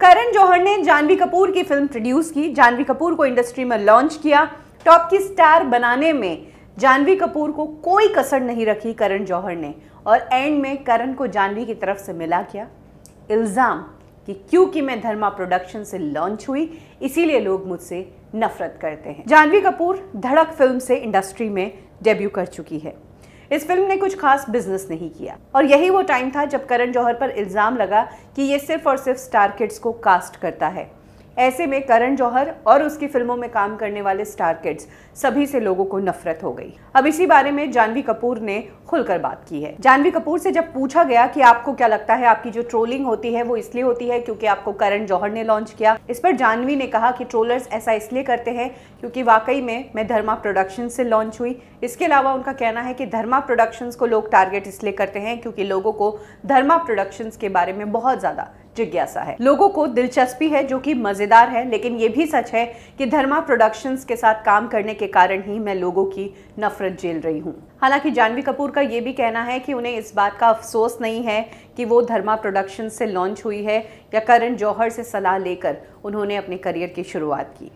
करण जौहर ने जानवी कपूर की film produce की जानवी कपूर को इंडस्ट्री में लॉन्च किया टॉप की स्टार बनाने में जानवी कपूर को कोई कसर नहीं रखी करण जौहर ने और एंड में करण को जानवी की तरफ से मिला क्या इल्ज़ाम कि क्योंकि मैं धर्मा प्रोडक्शन से लॉन्च हुई इसीलिए लोग मुझसे नफरत करते हैं जानवी कपूर धड़क फिल्म से इंडस्ट्री में डेब्यू कर चुकी है इस फिल्म ने कुछ खास बिजनेस नहीं किया और यही वो टाइम था जब करण जौहर पर इल्ज़ाम लगा कि ये सिर्फ और सिर्फ स्टार किड्स को कास्ट करता है ऐसे में करण जौहर और उसकी फिल्मों में काम करने वाले स्टार किड्स सभी से लोगों को नफरत हो गई अब इसी बारे में जानवी कपूर ने खुलकर बात की है जानवी कपूर से जब पूछा गया कि आपको क्या लगता है आपकी जो ट्रोलिंग होती है वो इसलिए होती है क्योंकि आपको करण जौहर ने लॉन्च किया इस पर जानवी ने कहा कि ट्रोलर्स ऐसा इसलिए करते हैं क्योंकि वाकई में मैं धर्मा प्रोडक्शन से लॉन्च हुई इसके अलावा उनका कहना है कि धर्मा प्रोडक्शंस को लोग टारगेट इसलिए करते हैं क्योंकि लोगों को धर्मा प्रोडक्शंस के बारे में बहुत ज़्यादा जिज्ञासा है लोगों को दिलचस्पी है जो कि मजेदार है लेकिन ये भी सच है कि धर्मा प्रोडक्शंस के साथ काम करने के कारण ही मैं लोगों की नफरत झेल रही हूँ हालांकि जानवी कपूर का ये भी कहना है कि उन्हें इस बात का अफसोस नहीं है कि वो धर्मा प्रोडक्शन से लॉन्च हुई है या करण जौहर से सलाह लेकर उन्होंने अपने करियर की शुरुआत की